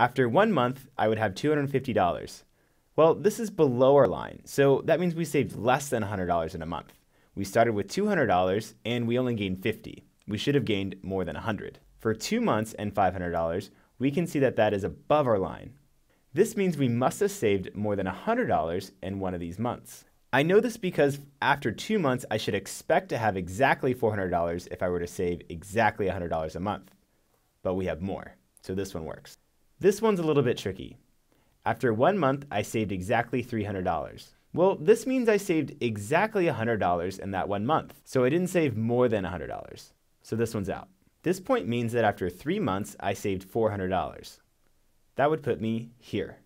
After one month, I would have $250. Well, this is below our line, so that means we saved less than $100 in a month. We started with $200 and we only gained 50. We should have gained more than 100. For two months and $500, we can see that that is above our line. This means we must have saved more than $100 in one of these months. I know this because after two months, I should expect to have exactly $400 if I were to save exactly $100 a month. But we have more, so this one works. This one's a little bit tricky. After one month, I saved exactly $300. Well, this means I saved exactly $100 in that one month, so I didn't save more than $100. So this one's out. This point means that after three months, I saved $400. That would put me here.